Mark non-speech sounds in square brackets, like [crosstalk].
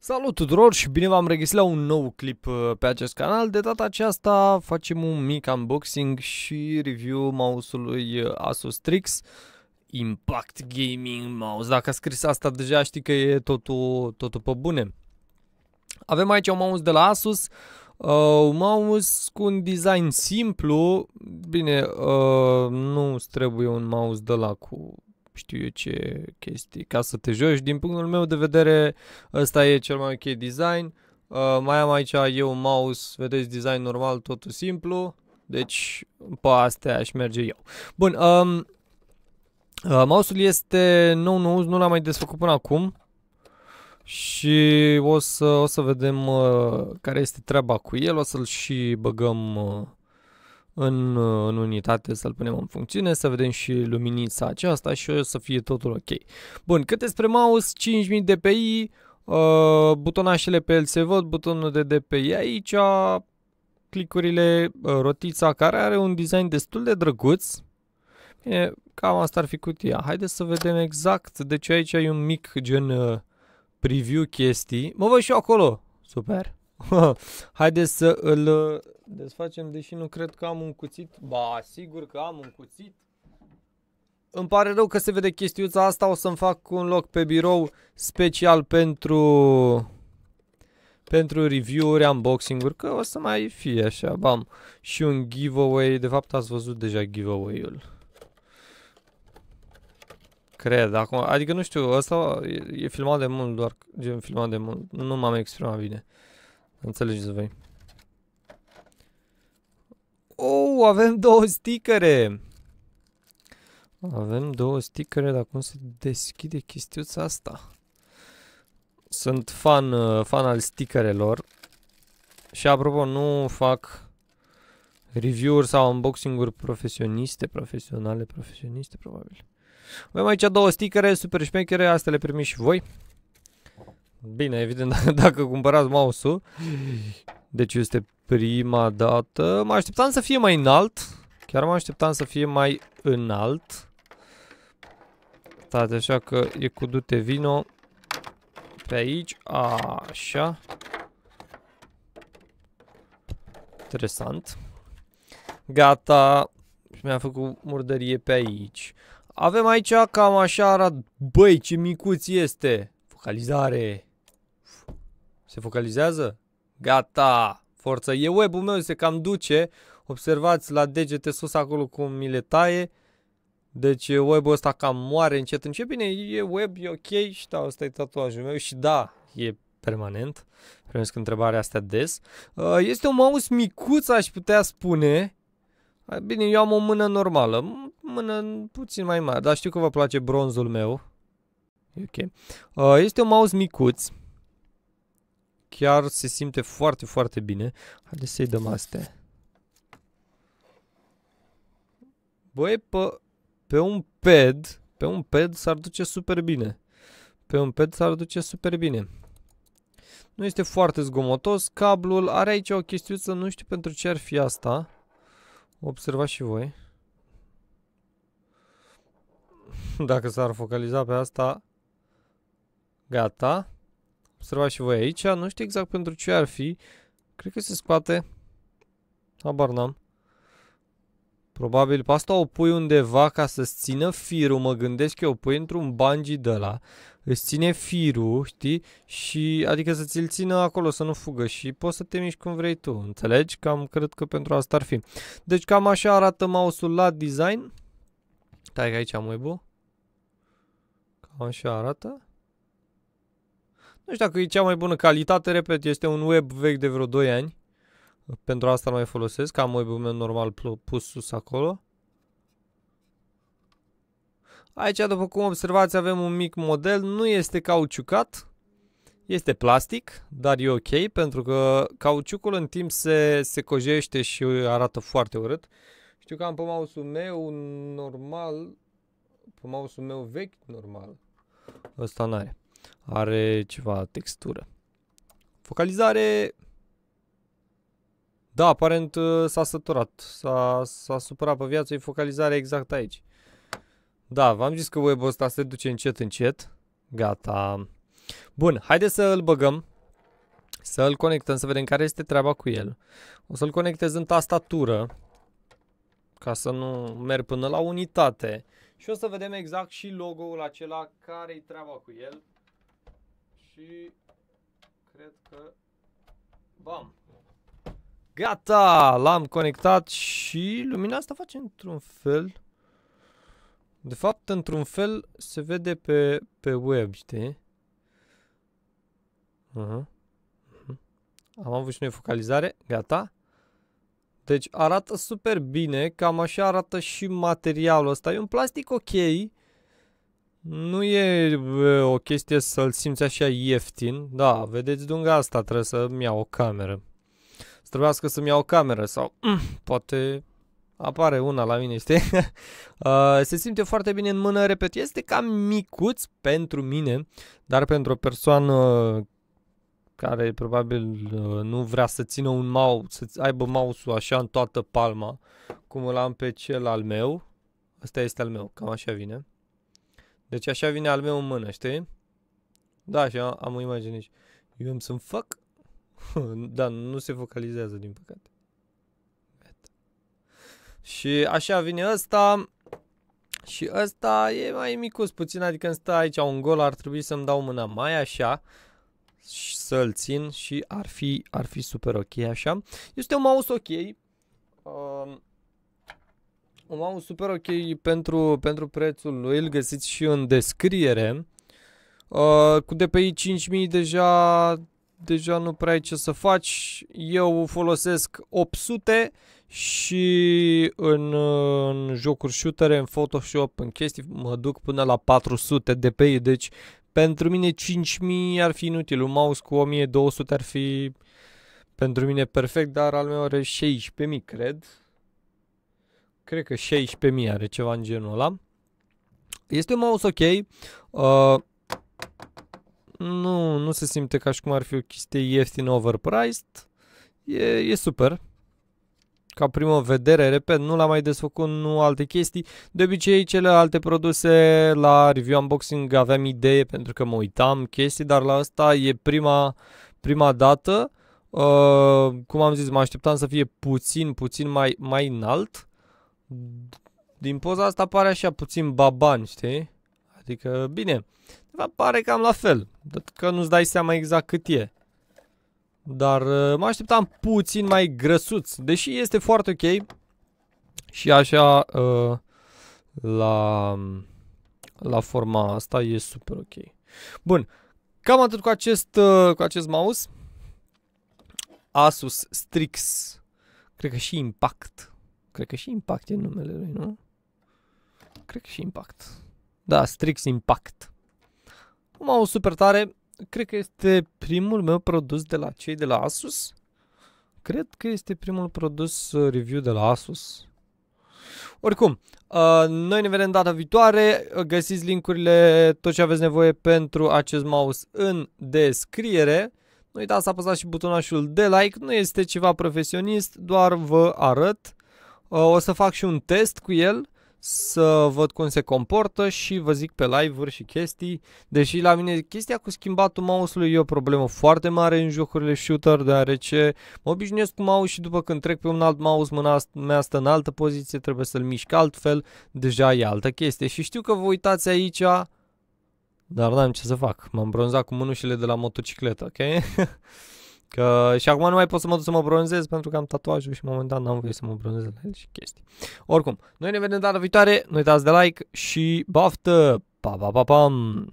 Salut tuturor și bine v-am regăsit la un nou clip uh, pe acest canal. De data aceasta facem un mic unboxing și review mouse-ului uh, Asus Strix Impact Gaming Mouse. Dacă a scris asta deja știi că e totul, totul pe bune. Avem aici un mouse de la Asus, uh, un mouse cu un design simplu. Bine, uh, nu trebuie un mouse de la cu știu eu ce chestii, ca să te joci. Din punctul meu de vedere, ăsta e cel mai ok design. Uh, mai am aici eu un mouse, vedeți design normal, totul simplu. Deci, pe astea aș merge eu. Bun, um, uh, mouse-ul este nou nou, nu l-am mai desfăcut până acum. Și o să, o să vedem uh, care este treaba cu el, o să-l și băgăm... Uh, în, în unitate să-l punem în funcțiune, să vedem și luminița aceasta și o să fie totul ok. Bun, cât despre mouse, 5000 dpi, uh, butonașele pe el se văd, butonul de dpi aici, clicurile, uh, rotița care are un design destul de drăguț. Bine, cam asta ar fi cutia. Haideți să vedem exact, deci aici e un mic gen uh, preview chestii. Mă văd și eu acolo, super. [laughs] Haideți să îl uh, desfacem, deși nu cred că am un cuțit. Ba, sigur că am un cuțit. Îmi pare rău că se vede chestiuța asta, o să-mi fac un loc pe birou special pentru pentru review-uri, unboxing-uri, că o să mai fie așa, bam. Și un giveaway, de fapt ați văzut deja giveaway-ul. Cred, acum, adică nu știu, ăsta e, e filmat de mult, doar gen filmat de mult, nu m-am exprimat bine. Uh, Înțelegeți voi. Oh, avem două sticăre! Avem două sticăre, dar cum se deschide chestiuța asta? Sunt fan, uh, fan al stickerelor Și apropo, nu fac review-uri sau unboxing-uri profesioniste, profesionale, profesioniste, probabil. Avem aici două sticăre, super șmechere, astea le primiți și voi. Bine, evident, [laughs] dacă cumpărați mouse-ul, deci este prima dată. Mă așteptam să fie mai înalt. Chiar mă așteptam să fie mai înalt. Stați așa că e cu dute vino pe aici. Așa. Interesant. Gata. Mi-a făcut murdărie pe aici. Avem aici cam așa arat. Băi, ce micuț este. Focalizare. Se focalizează? Gata! Forță! E web-ul meu, se cam duce. Observați la degete sus acolo cum mi le taie. Deci web-ul ăsta cam moare încet încet. Bine, e web, e ok și da, ăsta e tatuajul meu și da, e permanent. Primesc întrebarea asta des. Uh, este un mouse micuț, aș putea spune. Uh, bine, eu am o mână normală, mână puțin mai mare, dar știu că vă place bronzul meu. ok. Uh, este un mouse micuț, chiar se simte foarte, foarte bine. Haideți să-i dăm astea. Băi, pe, pe un pad, pe un pad s-ar duce super bine. Pe un pad s-ar duce super bine. Nu este foarte zgomotos. Cablul are aici o chestiuță, nu știu pentru ce ar fi asta. Observați și voi. [laughs] Dacă s-ar focaliza pe asta... Gata observați și voi aici. Nu știu exact pentru ce ar fi. Cred că se scoate. Habar n-am. Probabil pe asta o pui undeva ca să-ți țină firul, mă gândesc că o pui într-un bungee de la, îți ține firul, știi, și adică să ți-l țină acolo, să nu fugă și poți să te miști cum vrei tu, înțelegi? Cam cred că pentru asta ar fi. Deci cam așa arată mouse-ul la design. Stai că aici am uibu. Cam așa arată. Nu știu dacă e cea mai bună calitate, repet, este un web vechi de vreo 2 ani. Pentru asta nu mai folosesc, am web-ul meu normal pus sus acolo. Aici, după cum observați, avem un mic model, nu este cauciucat, este plastic, dar e ok, pentru că cauciucul în timp se, se cojește și arată foarte urât. Știu că am pe mouse-ul meu normal, pe mouse-ul meu vechi normal, ăsta n-are. Are ceva textură. Focalizare... Da, aparent uh, s-a săturat. S-a, supărat pe viață, e focalizare exact aici. Da, v-am zis că web-ul ăsta se duce încet, încet. Gata. Bun, haideți să îl băgăm. Să-l conectăm, să vedem care este treaba cu el. O să-l conectez în tastatură. Ca să nu merg până la unitate. Și o să vedem exact și logo-ul acela care-i treaba cu el și cred că... Bam! Gata! L-am conectat și lumina asta face într-un fel... De fapt, într-un fel, se vede pe, pe web, știi? Uh -huh. Uh -huh. Am avut și noi focalizare. Gata. Deci arată super bine. Cam așa arată și materialul ăsta. E un plastic ok. Nu e o chestie să-l simți așa ieftin. Da, vedeți dunga asta trebuie să-mi iau o cameră. Să trebuiască să-mi iau o cameră sau mm, poate apare una la mine, știi? [laughs] Uh, se simte foarte bine în mână, repet, este cam micuț pentru mine, dar pentru o persoană care probabil uh, nu vrea să țină un mouse, să aibă mouse-ul așa în toată palma, cum îl am pe cel al meu, ăsta este al meu, cam așa vine. Deci așa vine al meu în mână, știi? Da, așa am o imagine aici. Eu îmi sunt fac? [laughs] da, nu se focalizează, din păcate. Gata. Și așa vine ăsta. Și ăsta e mai micus puțin, adică îmi stă aici un gol, ar trebui să-mi dau mâna mai așa și să-l țin și ar fi, ar fi super ok așa. Este un mouse ok. Um, un mouse super ok pentru, pentru prețul lui, îl găsiți și în descriere. Uh, cu DPI 5000 deja, deja nu prea ai ce să faci. Eu folosesc 800 și în, în jocuri shootere, în Photoshop, în chestii, mă duc până la 400 DPI. Deci pentru mine 5000 ar fi inutil. Un mouse cu 1200 ar fi pentru mine perfect, dar al meu are 16.000, cred cred că 16.000 are ceva în genul ăla. Este un mouse ok. Uh, nu, nu se simte ca și cum ar fi o chestie ieftină overpriced. E, e super. Ca primă vedere, repet, nu l-am mai desfăcut, nu alte chestii. De obicei, cele alte produse la review unboxing aveam idee pentru că mă uitam chestii, dar la asta e prima, prima dată. Uh, cum am zis, mă așteptam să fie puțin, puțin mai, mai înalt din poza asta pare așa puțin baban, știi? Adică, bine, de fapt pare cam la fel, că nu-ți dai seama exact cât e. Dar uh, mă așteptam puțin mai grăsuț, deși este foarte ok și așa uh, la, la forma asta e super ok. Bun, cam atât cu acest, uh, cu acest mouse. Asus Strix, cred că și Impact Cred că și Impact e numele lui, nu? Cred că și Impact. Da, Strix Impact. Am o super tare. Cred că este primul meu produs de la cei de la Asus. Cred că este primul produs uh, review de la Asus. Oricum, uh, noi ne vedem data viitoare. Uh, găsiți linkurile, tot ce aveți nevoie pentru acest mouse în descriere. Nu uitați să apăsați și butonașul de like. Nu este ceva profesionist, doar vă arăt. Uh, o să fac și un test cu el să văd cum se comportă și vă zic pe live-uri și chestii. Deși la mine chestia cu schimbatul mouse-ului e o problemă foarte mare în jocurile shooter, deoarece mă obișnuiesc cu mouse și după când trec pe un alt mouse, mâna mea stă în altă poziție, trebuie să-l mișc altfel, deja e altă chestie. Și știu că vă uitați aici, dar n-am ce să fac, m-am bronzat cu mânușile de la motocicletă, ok? [laughs] Că și acum nu mai pot să mă duc să mă bronzez pentru că am tatuajul și momentan n-am voie să mă bronzez la el și chestii. Oricum, noi ne vedem data viitoare, nu uitați de like și baftă! Pa, pa, pa, pam!